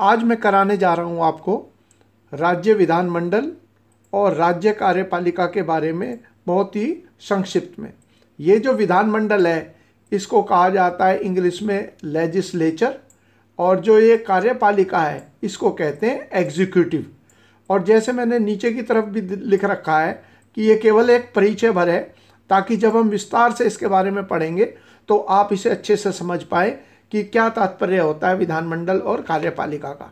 आज मैं कराने जा रहा हूँ आपको राज्य विधानमंडल और राज्य कार्यपालिका के बारे में बहुत ही संक्षिप्त में ये जो विधानमंडल है इसको कहा जाता है इंग्लिश में लेजिस्लेचर और जो ये कार्यपालिका है इसको कहते हैं एग्जीक्यूटिव और जैसे मैंने नीचे की तरफ भी लिख रखा है कि ये केवल एक परिचय भर है ताकि जब हम विस्तार से इसके बारे में पढ़ेंगे तो आप इसे अच्छे से समझ पाएँ कि क्या तात्पर्य होता है विधानमंडल और कार्यपालिका का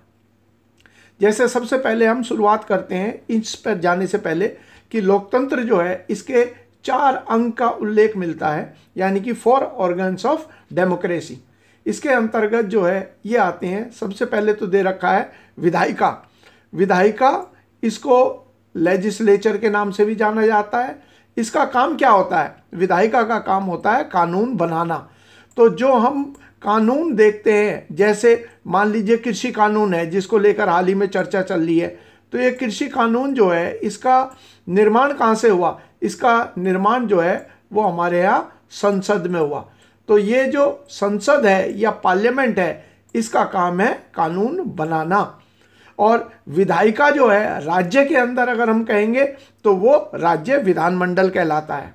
जैसे सबसे पहले हम शुरुआत करते हैं इस पर जाने से पहले कि लोकतंत्र जो है इसके चार अंग का उल्लेख मिलता है यानी कि फोर ऑर्गन्स ऑफ डेमोक्रेसी इसके अंतर्गत जो है ये आते हैं सबसे पहले तो दे रखा है विधायिका विधायिका इसको लेजिस्लेचर के नाम से भी जाना जाता है इसका काम क्या होता है विधायिका का काम होता है कानून बनाना तो जो हम कानून देखते हैं जैसे मान लीजिए कृषि कानून है जिसको लेकर हाल ही में चर्चा चल रही है तो ये कृषि कानून जो है इसका निर्माण कहाँ से हुआ इसका निर्माण जो है वो हमारे यहाँ संसद में हुआ तो ये जो संसद है या पार्लियामेंट है इसका काम है कानून बनाना और विधायिका जो है राज्य के अंदर अगर हम कहेंगे तो वो राज्य विधानमंडल कहलाता है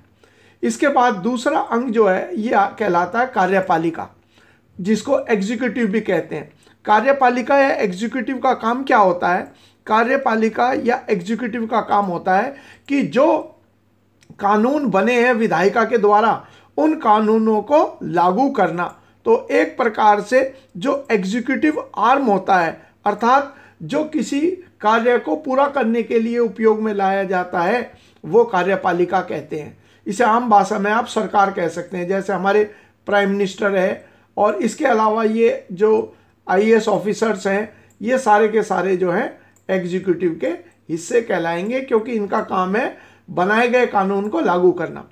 इसके बाद दूसरा अंग जो है ये कहलाता है कार्यपालिका जिसको एग्जीक्यूटिव भी कहते हैं कार्यपालिका या एग्जीक्यूटिव का काम क्या होता है कार्यपालिका या एग्जीक्यूटिव का काम होता है कि जो कानून बने हैं विधायिका के द्वारा उन कानूनों को लागू करना तो एक प्रकार से जो एग्जीक्यूटिव आर्म होता है अर्थात जो किसी कार्य को पूरा करने के लिए उपयोग में लाया जाता है वो कार्यपालिका कहते हैं इसे आम भाषा में आप सरकार कह सकते हैं जैसे हमारे प्राइम मिनिस्टर है और इसके अलावा ये जो आईएएस ऑफिसर्स हैं ये सारे के सारे जो हैं एग्जीक्यूटिव के हिस्से कहलाएंगे क्योंकि इनका काम है बनाए गए कानून को लागू करना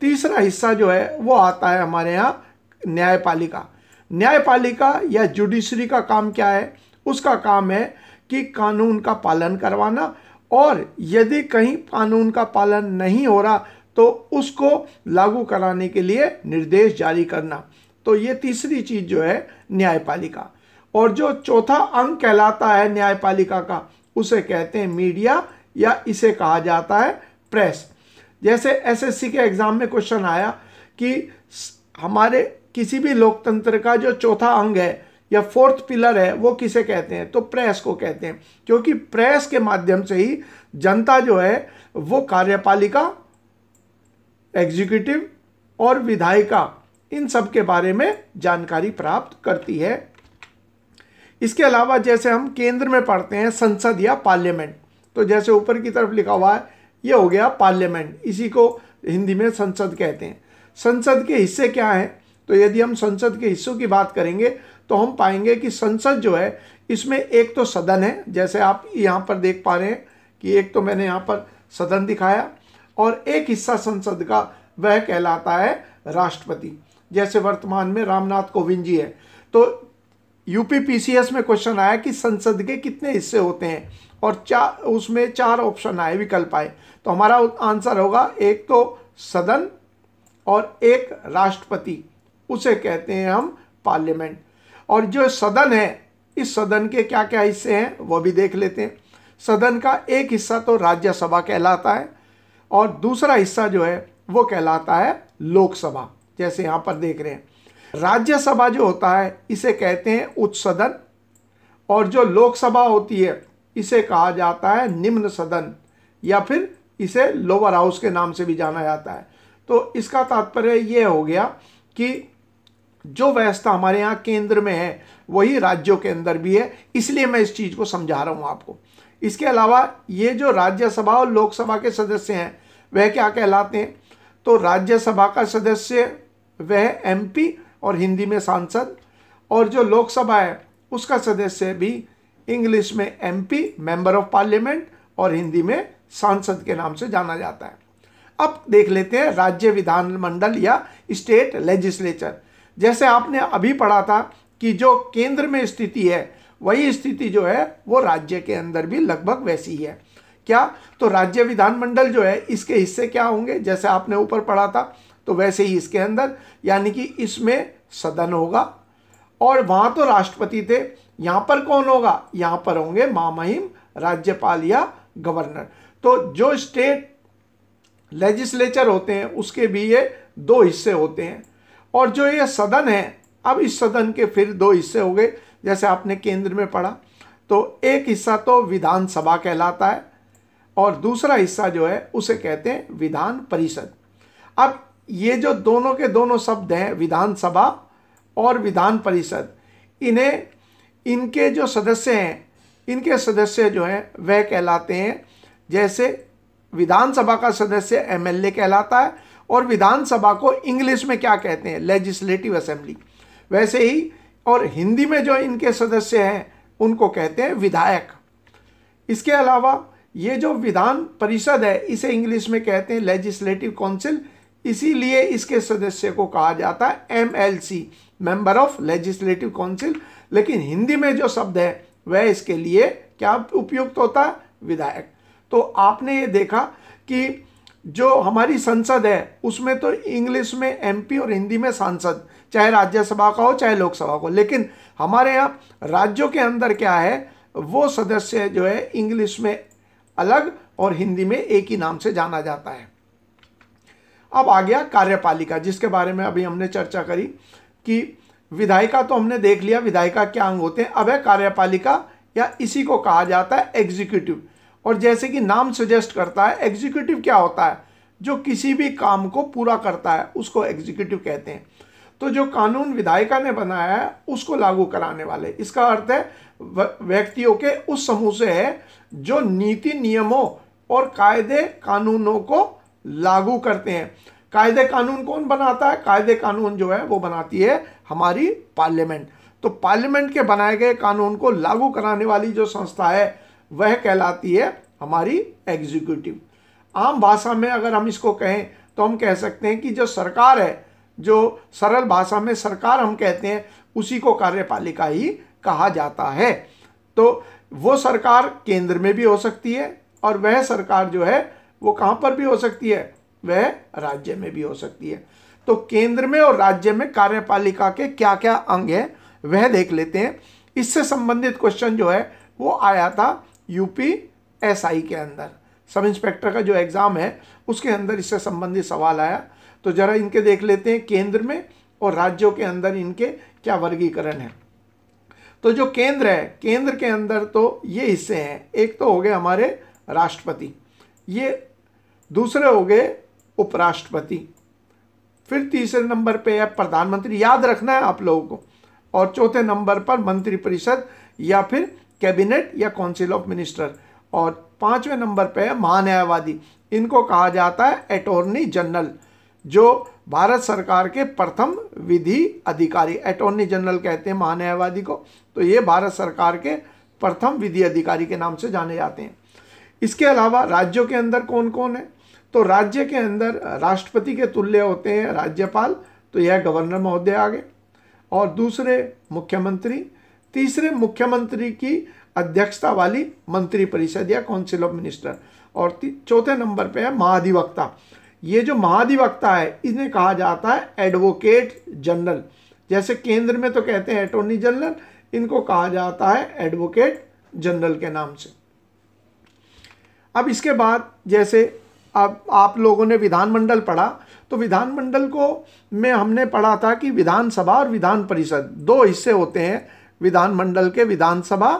तीसरा हिस्सा जो है वो आता है हमारे यहाँ न्यायपालिका न्यायपालिका या जुडिशरी का काम क्या है उसका काम है कि कानून का पालन करवाना और यदि कहीं कानून का पालन नहीं हो रहा तो उसको लागू कराने के लिए निर्देश जारी करना तो ये तीसरी चीज जो है न्यायपालिका और जो चौथा अंग कहलाता है न्यायपालिका का उसे कहते हैं मीडिया या इसे कहा जाता है प्रेस जैसे एसएससी के एग्ज़ाम में क्वेश्चन आया कि हमारे किसी भी लोकतंत्र का जो चौथा अंग है या फोर्थ पिलर है वो किसे कहते हैं तो प्रेस को कहते हैं क्योंकि प्रेस के माध्यम से ही जनता जो है वो कार्यपालिका एग्जीक्यूटिव और विधायिका इन सब के बारे में जानकारी प्राप्त करती है इसके अलावा जैसे हम केंद्र में पढ़ते हैं संसद या पार्लियामेंट तो जैसे ऊपर की तरफ लिखा हुआ है ये हो गया पार्लियामेंट इसी को हिंदी में संसद कहते हैं संसद के हिस्से क्या हैं तो यदि हम संसद के हिस्सों की बात करेंगे तो हम पाएंगे कि संसद जो है इसमें एक तो सदन है जैसे आप यहाँ पर देख पा रहे हैं कि एक तो मैंने यहाँ पर सदन दिखाया और एक हिस्सा संसद का वह कहलाता है राष्ट्रपति जैसे वर्तमान में रामनाथ कोविंद जी है तो यूपीपीसीएस में क्वेश्चन आया कि संसद के कितने हिस्से होते हैं और चार उसमें चार ऑप्शन आए विकल्प आए तो हमारा आंसर होगा एक तो सदन और एक राष्ट्रपति उसे कहते हैं हम पार्लियामेंट और जो सदन है इस सदन के क्या क्या हिस्से हैं वह भी देख लेते हैं सदन का एक हिस्सा तो राज्यसभा कहलाता है और दूसरा हिस्सा जो है वो कहलाता है लोकसभा जैसे यहां पर देख रहे हैं राज्यसभा जो होता है इसे कहते हैं उच्च सदन और जो लोकसभा होती है इसे कहा जाता है निम्न सदन या फिर इसे लोअर हाउस के नाम से भी जाना जाता है तो इसका तात्पर्य यह हो गया कि जो व्यवस्था हमारे यहाँ केंद्र में है वही राज्यों के अंदर भी है इसलिए मैं इस चीज़ को समझा रहा हूँ आपको इसके अलावा ये जो राज्यसभा और लोकसभा के सदस्य हैं वह क्या कहलाते हैं तो राज्यसभा का सदस्य वह एमपी और हिंदी में सांसद और जो लोकसभा है उसका सदस्य भी इंग्लिश में एमपी मेंबर ऑफ पार्लियामेंट और हिंदी में सांसद के नाम से जाना जाता है अब देख लेते हैं राज्य विधानमंडल या स्टेट लेजिस्लेचर जैसे आपने अभी पढ़ा था कि जो केंद्र में स्थिति है वही स्थिति जो है वो राज्य के अंदर भी लगभग वैसी ही है क्या तो राज्य विधानमंडल जो है इसके हिस्से क्या होंगे जैसे आपने ऊपर पढ़ा था तो वैसे ही इसके अंदर यानी कि इसमें सदन होगा और वहां तो राष्ट्रपति थे यहां पर कौन होगा यहां पर होंगे मामहिम राज्यपाल या गवर्नर तो जो स्टेट लेजिस्लेचर होते हैं उसके भी ये दो हिस्से होते हैं और जो ये सदन है अब इस सदन के फिर दो हिस्से हो गए जैसे आपने केंद्र में पढ़ा तो एक हिस्सा तो विधानसभा कहलाता है और दूसरा हिस्सा जो है उसे कहते हैं विधान परिषद अब ये जो दोनों के दोनों शब्द हैं विधानसभा और विधान परिषद इन्हें इनके जो सदस्य हैं इनके सदस्य जो हैं वह कहलाते हैं जैसे विधानसभा का सदस्य एमएलए कहलाता है और विधानसभा को इंग्लिश में क्या कहते हैं लेजिस्लेटिव असेंबली वैसे ही और हिंदी में जो इनके सदस्य हैं उनको कहते हैं विधायक इसके अलावा ये जो विधान परिषद है इसे इंग्लिश में कहते हैं लेजिस्लेटिव काउंसिल इसीलिए इसके सदस्य को कहा जाता है M L C member of legislative council लेकिन हिंदी में जो शब्द है वह इसके लिए क्या उपयुक्त होता है विधायक तो आपने ये देखा कि जो हमारी संसद है उसमें तो इंग्लिश में एमपी और हिंदी में सांसद चाहे राज्यसभा का हो चाहे लोकसभा को लेकिन हमारे यहाँ राज्यों के अंदर क्या है वो सदस्य जो है इंग्लिश में अलग और हिंदी में एक ही नाम से जाना जाता है अब आ गया कार्यपालिका जिसके बारे में अभी हमने चर्चा करी कि विधायिका तो हमने देख लिया विधायिका क्या अंग होते हैं अब है कार्यपालिका या इसी को कहा जाता है एग्जीक्यूटिव और जैसे कि नाम सजेस्ट करता है एग्जीक्यूटिव क्या होता है जो किसी भी काम को पूरा करता है उसको एग्जीक्यूटिव कहते हैं तो जो कानून विधायिका ने बनाया है उसको लागू कराने वाले इसका अर्थ है व्यक्तियों के उस समूह से है जो नीति नियमों और कायदे कानूनों को लागू करते हैं कायदे कानून कौन बनाता है कायदे कानून जो है वो बनाती है हमारी पार्लियामेंट तो पार्लियामेंट के बनाए गए कानून को लागू कराने वाली जो संस्था है वह कहलाती है हमारी एग्जीक्यूटिव आम भाषा में अगर हम इसको कहें तो हम कह सकते हैं कि जो सरकार है जो सरल भाषा में सरकार हम कहते हैं उसी को कार्यपालिका ही कहा जाता है तो वो सरकार केंद्र में भी हो सकती है और वह सरकार जो है वो कहाँ पर भी हो सकती है वह राज्य में भी हो सकती है तो केंद्र में और राज्य में कार्यपालिका के क्या क्या अंग हैं वह देख लेते हैं इससे संबंधित क्वेश्चन जो है वो आया था यूपी एसआई के अंदर सब इंस्पेक्टर का जो एग्ज़ाम है उसके अंदर इससे संबंधित सवाल आया तो ज़रा इनके देख लेते हैं केंद्र में और राज्यों के अंदर इनके क्या वर्गीकरण है तो जो केंद्र है केंद्र के अंदर तो ये हिस्से हैं एक तो हो गए हमारे राष्ट्रपति ये दूसरे हो गए उपराष्ट्रपति फिर तीसरे नंबर पे है प्रधानमंत्री याद रखना है आप लोगों को और चौथे नंबर पर मंत्रिपरिषद या फिर कैबिनेट या काउंसिल ऑफ मिनिस्टर और पांचवें नंबर पे है महान्यायवादी इनको कहा जाता है अटोर्नी जनरल जो भारत सरकार के प्रथम विधि अधिकारी अटोर्नी जनरल कहते हैं महान्यायवादी को तो ये भारत सरकार के प्रथम विधि अधिकारी के नाम से जाने जाते हैं इसके अलावा राज्यों के अंदर कौन कौन है तो राज्य के अंदर राष्ट्रपति के तुल्य होते हैं राज्यपाल तो यह गवर्नर महोदय आ गए और दूसरे मुख्यमंत्री तीसरे मुख्यमंत्री की अध्यक्षता वाली मंत्रिपरिषद या काउंसिल ऑफ मिनिस्टर और चौथे नंबर पे है महाधिवक्ता ये जो महाधिवक्ता है इन्हें कहा जाता है एडवोकेट जनरल जैसे केंद्र में तो कहते हैं अटोर्नी जनरल इनको कहा जाता है एडवोकेट जनरल के नाम से अब इसके बाद जैसे अब आप लोगों ने विधानमंडल पढ़ा तो विधानमंडल को में हमने पढ़ा था कि विधानसभा और विधान परिषद दो हिस्से होते हैं विधानमंडल के विधानसभा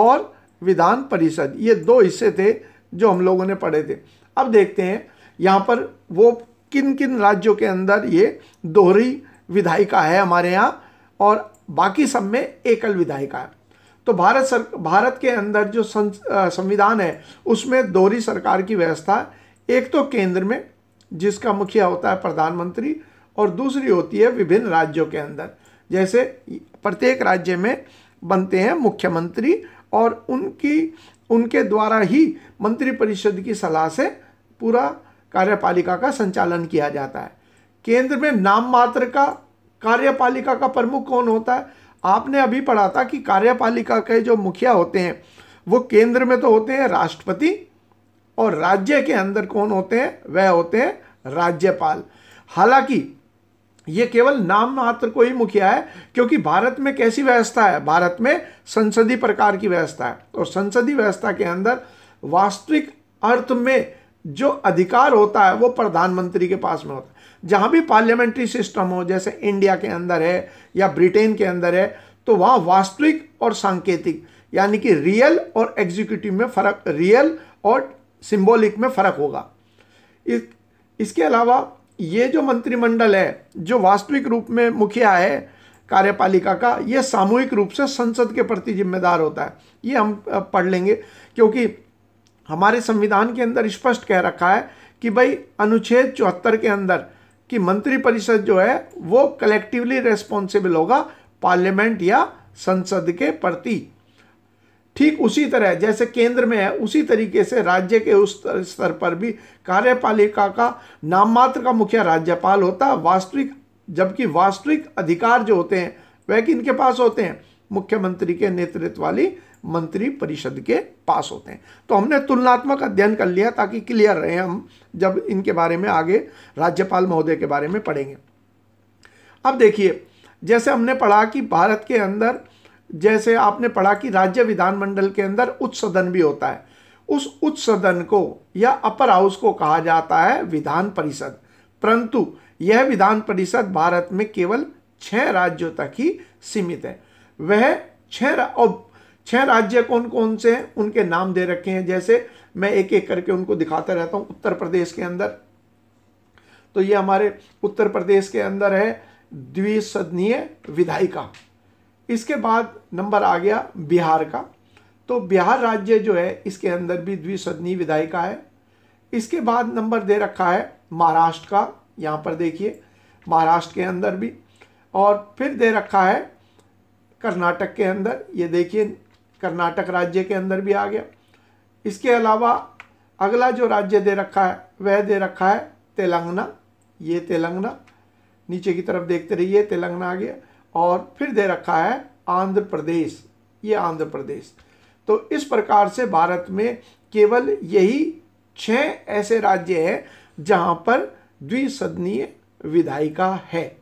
और विधान परिषद ये दो हिस्से थे जो हम लोगों ने पढ़े थे अब देखते हैं यहाँ पर वो किन किन राज्यों के अंदर ये दोहरी विधायिका है हमारे यहाँ और बाकी सब में एकल विधायिका है तो भारत सर भारत के अंदर जो संविधान है उसमें दोहरी सरकार की व्यवस्था एक तो केंद्र में जिसका मुखिया होता है प्रधानमंत्री और दूसरी होती है विभिन्न राज्यों के अंदर जैसे प्रत्येक राज्य में बनते हैं मुख्यमंत्री और उनकी उनके द्वारा ही मंत्रिपरिषद की सलाह से पूरा कार्यपालिका का संचालन किया जाता है केंद्र में नाम मात्र का कार्यपालिका का प्रमुख कौन होता है आपने अभी पढ़ा था कि कार्यपालिका के जो मुखिया होते हैं वो केंद्र में तो होते हैं राष्ट्रपति और राज्य के अंदर कौन होते हैं वह होते हैं राज्यपाल हालांकि ये केवल नाम मात्र को ही मुखिया है क्योंकि भारत में कैसी व्यवस्था है भारत में संसदीय प्रकार की व्यवस्था है और संसदीय व्यवस्था के अंदर वास्तविक अर्थ में जो अधिकार होता है वो प्रधानमंत्री के पास में होता है जहाँ भी पार्लियामेंट्री सिस्टम हो जैसे इंडिया के अंदर है या ब्रिटेन के अंदर है तो वहाँ वास्तविक और सांकेतिक यानी कि रियल और एग्जीक्यूटिव में फर्क रियल और सिंबॉलिक में फ़र्क होगा इस इसके अलावा ये जो मंत्रिमंडल है जो वास्तविक रूप में मुखिया है कार्यपालिका का यह सामूहिक रूप से संसद के प्रति जिम्मेदार होता है ये हम पढ़ लेंगे क्योंकि हमारे संविधान के अंदर स्पष्ट कह रखा है कि भाई अनुच्छेद चौहत्तर के अंदर कि मंत्रिपरिषद जो है वो कलेक्टिवली रेस्पॉन्सिबल होगा पार्लियामेंट या संसद के प्रति ठीक उसी तरह जैसे केंद्र में है उसी तरीके से राज्य के उस स्तर पर भी कार्यपालिका का नाम मात्र का मुखिया राज्यपाल होता वास्तविक जबकि वास्तविक अधिकार जो होते हैं वह किन के पास होते हैं मुख्यमंत्री के नेतृत्व वाली मंत्री परिषद के पास होते हैं तो हमने तुलनात्मक अध्ययन कर लिया ताकि क्लियर रहे हम जब इनके बारे में आगे राज्यपाल महोदय के बारे में पढ़ेंगे अब देखिए जैसे हमने पढ़ा कि भारत के अंदर जैसे आपने पढ़ा कि राज्य विधानमंडल के अंदर उच्च सदन भी होता है उस उच्च सदन को या अपर हाउस को कहा जाता है विधान परिषद परंतु यह विधान परिषद भारत में केवल छह राज्यों तक ही सीमित है वह छह और छह राज्य कौन कौन से हैं उनके नाम दे रखे हैं जैसे मैं एक एक करके उनको दिखाता रहता हूं उत्तर प्रदेश के अंदर तो ये हमारे उत्तर प्रदेश के अंदर है द्विसदनीय विधायिका इसके बाद नंबर आ गया बिहार का तो बिहार राज्य जो है इसके अंदर भी द्विसदनीय विधायिका है इसके बाद नंबर दे रखा है महाराष्ट्र का यहाँ पर देखिए महाराष्ट्र के अंदर भी और फिर दे रखा है कर्नाटक के अंदर ये देखिए कर्नाटक राज्य के अंदर भी आ गया इसके अलावा अगला जो राज्य दे रखा है वह दे रखा है तेलंगाना ये तेलंगाना नीचे की तरफ देखते रहिए तेलंगाना आ गया और फिर दे रखा है आंध्र प्रदेश ये आंध्र प्रदेश तो इस प्रकार से भारत में केवल यही छः ऐसे राज्य हैं जहाँ पर द्विसदनीय विधायिका है